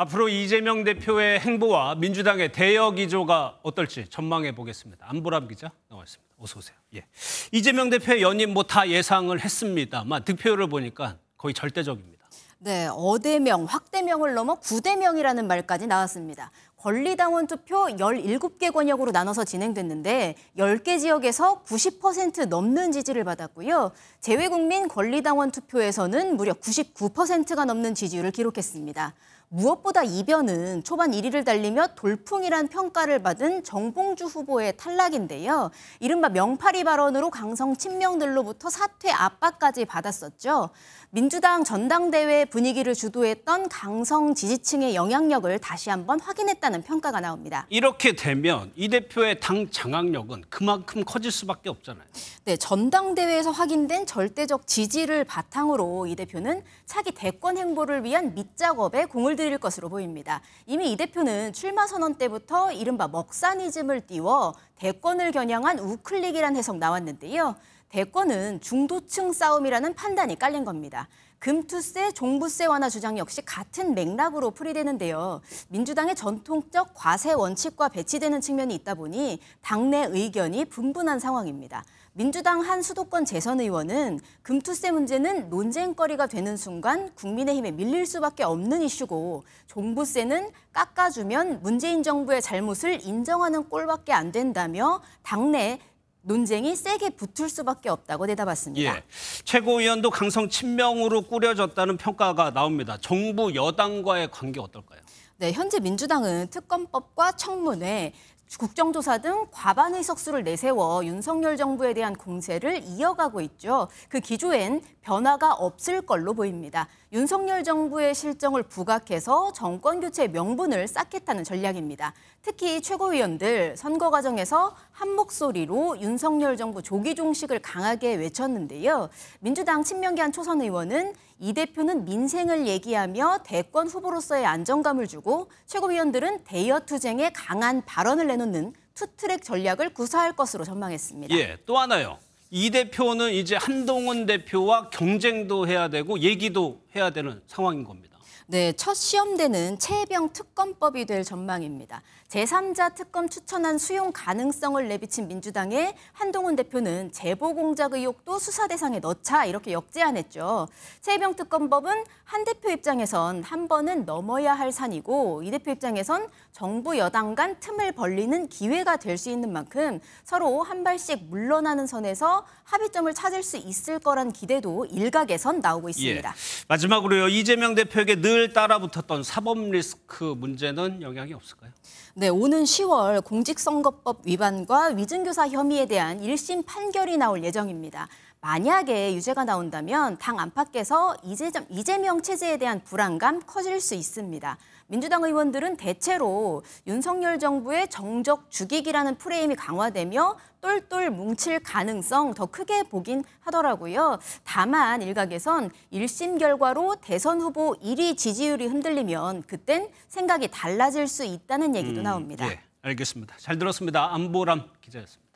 앞으로 이재명 대표의 행보와 민주당의 대여 기조가 어떨지 전망해 보겠습니다. 안보람 기자 나와있습니다. 어서 오세요. 예. 이재명 대표의 연임 뭐다 예상을 했습니다만 득표율을 보니까 거의 절대적입니다. 네, 어대명, 확대명을 넘어 구대명이라는 말까지 나왔습니다. 권리당원 투표 17개 권역으로 나눠서 진행됐는데 10개 지역에서 90% 넘는 지지를 받았고요. 재외국민 권리당원 투표에서는 무려 99%가 넘는 지지율을 기록했습니다. 무엇보다 이변은 초반 1위를 달리며 돌풍이란 평가를 받은 정봉주 후보의 탈락인데요. 이른바 명파리 발언으로 강성 친명들로부터 사퇴 압박까지 받았었죠. 민주당 전당대회 분위기를 주도했던 강성 지지층의 영향력을 다시 한번 확인했다. 했다는 평가가 나옵니다. 이렇게 되면 이 대표의 당 장악력은 그만큼 커질 수밖에 없잖아요. 네, 전당대회에서 확인된 절대적 지지를 바탕으로 이 대표는 차기 대권 행보를 위한 밑작업에 공을 들일 것으로 보입니다. 이미 이 대표는 출마 선언 때부터 이른바 먹사니즘을 띄워 대권을 겨냥한 우클릭이란 해석 나왔는데요. 대권은 중도층 싸움이라는 판단이 깔린 겁니다. 금투세, 종부세 완화 주장 역시 같은 맥락으로 풀이되는데요. 민주당의 전통적 과세 원칙과 배치되는 측면이 있다 보니 당내 의견이 분분한 상황입니다. 민주당 한 수도권 재선 의원은 금투세 문제는 논쟁거리가 되는 순간 국민의힘에 밀릴 수밖에 없는 이슈고 종부세는 깎아주면 문재인 정부의 잘못을 인정하는 꼴밖에 안 된다며 당내 논쟁이 세게 붙을 수밖에 없다고 대답했습니다. 예, 최고위원도 강성 친명으로 꾸려졌다는 평가가 나옵니다. 정부 여당과의 관계 어떨까요? 네, 현재 민주당은 특검법과 청문회, 국정조사 등 과반 의석수를 내세워 윤석열 정부에 대한 공세를 이어가고 있죠. 그 기조엔 변화가 없을 걸로 보입니다. 윤석열 정부의 실정을 부각해서 정권 교체 명분을 쌓겠다는 전략입니다. 특히 최고위원들 선거 과정에서 한 목소리로 윤석열 정부 조기 종식을 강하게 외쳤는데요. 민주당 친명계한 초선 의원은 이 대표는 민생을 얘기하며 대권 후보로서의 안정감을 주고 최고위원들은 대여 투쟁에 강한 발언을 내놓는 투트랙 전략을 구사할 것으로 전망했습니다. 예, 또 하나요. 이 대표는 이제 한동훈 대표와 경쟁도 해야 되고 얘기도 해야 되는 상황인 겁니다. 네, 첫시험되는 채병 특검법이 될 전망입니다. 제3자 특검 추천한 수용 가능성을 내비친 민주당의 한동훈 대표는 제보 공작 의혹도 수사 대상에 넣자 이렇게 역제안했죠. 채병 특검법은 한 대표 입장에선 한 번은 넘어야 할 산이고 이 대표 입장에선 정부 여당 간 틈을 벌리는 기회가 될 수 있는 만큼 서로 한 발씩 물러나는 선에서 합의점을 찾을 수 있을 거란 기대도 일각에선 나오고 있습니다. 예. 마지막으로요. 이재명 대표에게 늘 이들 따라붙었던 사법 리스크 문제는 영향이 없을까요? 네, 오는 10월 공직선거법 위반과 위증교사 혐의에 대한 1심 판결이 나올 예정입니다. 만약에 유죄가 나온다면 당 안팎에서 이재명 체제에 대한 불안감 커질 수 있습니다. 민주당 의원들은 대체로 윤석열 정부의 정적 죽이기라는 프레임이 강화되며 똘똘 뭉칠 가능성 더 크게 보긴 하더라고요. 다만 일각에선 1심 결과로 대선 후보 1위 지지율이 흔들리면 그땐 생각이 달라질 수 있다는 얘기도 음, 나옵니다. 예, 알겠습니다. 잘 들었습니다. 안보람 기자였습니다.